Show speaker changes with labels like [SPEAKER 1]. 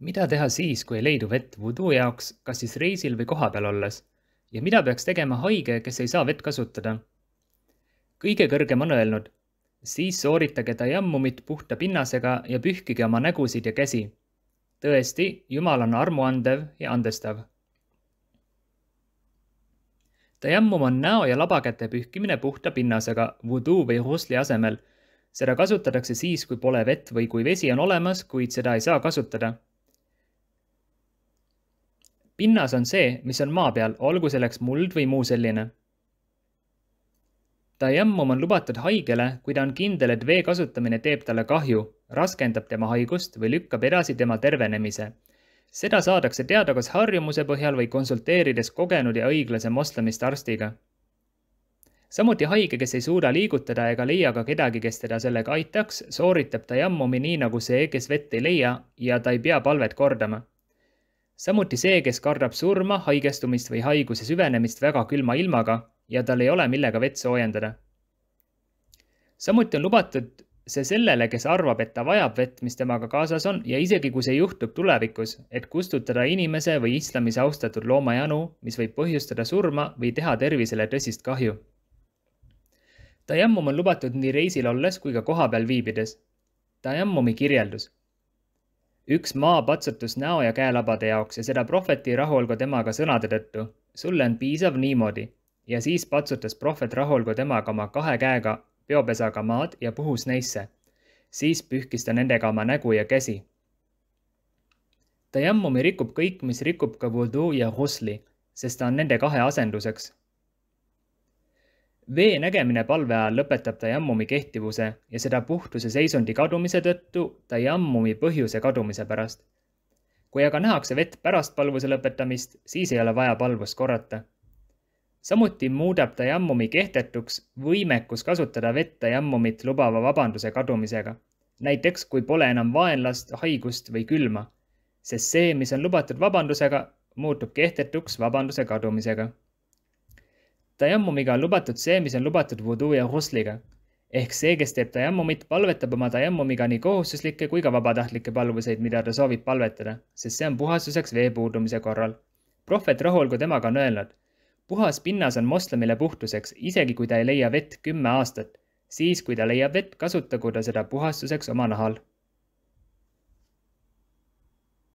[SPEAKER 1] mida teha siis, kui ei leidu vett vuduu jaoks, kas siis reisil või kohapeal olles ja mida peaks tegema haige, kes ei saa vett kasutada? kõige kõrgem on öelnud, siis sooritage tajammumit puhta pinnasega ja pühkige oma nägusid ja käsi. tõesti, Jumal on armuandev ja andestav. tajammum on näo ja labakäte pühkimine puhta pinnasega vuduu või husli asemel. seda kasutatakse siis, kui pole vett või kui vesi on olemas, kuid seda ei saa kasutada pinnas on see, mis on maa peal, olgu selleks muld või muu selline. Tajammum on lubatud haigele, kui ta on kindel, et vee kasutamine teeb talle kahju, raskendab tema haigust või lükkab edasi tema tervenemise. seda saadakse teada kas harjumuse põhjal või konsulteerides kogenud ja õiglase moslemist arstiga. samuti haige, kes ei suuda liigutada ega leia ka kedagi, kes teda sellega aitaks, sooritab tajammumi nii nagu see, kes vett ei leia ja ta ei pea palvet kordama samuti see, kes kardab surma, haigestumist või haiguse süvenemist väga külma ilmaga ja tal ei ole, millega vett soojendada. samuti on lubatud see sellele, kes arvab, et ta vajab vett, mis temaga kaasas on ja isegi kui see juhtub tulevikus, et kustutada inimese või islamis austatud looma janu, mis võib põhjustada surma või teha tervisele tõsist kahju. tajammum on lubatud nii reisil olles kui ka kohapeal viibides. tajammumi kirjeldus üks maa patsutus näo ja käelabade jaoks ja seda prohveti rahu olgu temaga sõnade tõttu. sulle on piisav niimoodi. ja siis patsutas prohvet rahu olgu temaga oma kahe käega peopesaga maad ja puhus neisse. siis pühkis ta nendega oma nägu ja käsi. Tajammumi rikub kõik, mis rikub ka vudu ja husli, sest ta on nende kahe asenduseks vee nägemine palve ajal lõpetab tajammumi kehtivuse ja seda puhtuse seisundi kadumise tõttu tajammumi põhjuse kadumise pärast. kui aga nähakse vett pärast palvuse lõpetamist, siis ei ole vaja palvust korrata. samuti muudab tajammumi kehtetuks võimekus kasutada vett tajammumit lubava vabanduse kadumisega. näiteks kui pole enam vaenlast, haigust või külma, sest see, mis on lubatud vabandusega, muutub kehtetuks vabanduse kadumisega tajammumiga on lubatud see, mis on lubatud vuduu ja husliga. ehk see, kes teeb tajammumit, palvetab oma tajammumiga nii kohustuslikke kui ka vabatahtlikke palvuseid, mida ta soovib palvetada, sest see on puhastuseks vee puudumise korral. prohvet rahulgu temaga on öelnud, puhas pinnas on moslemile puhtuseks, isegi kui ta ei leia vett kümme aastat. siis, kui ta leiab vett, kasutagu ta seda puhastuseks oma nahal